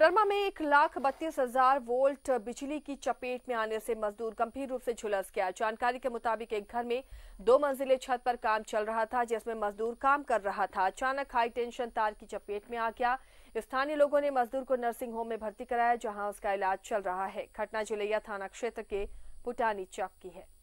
कोडरमा में एक लाख बत्तीस हजार वोल्ट बिजली की चपेट में आने से मजदूर गंभीर रूप से झुलस गया जानकारी के मुताबिक एक घर में दो मंजिले छत पर काम चल रहा था जिसमें मजदूर काम कर रहा था अचानक हाई टेंशन तार की चपेट में आ गया स्थानीय लोगों ने मजदूर को नर्सिंग होम में भर्ती कराया जहां उसका इलाज चल रहा है घटना जुलैया थाना क्षेत्र के पुटानी चौक की है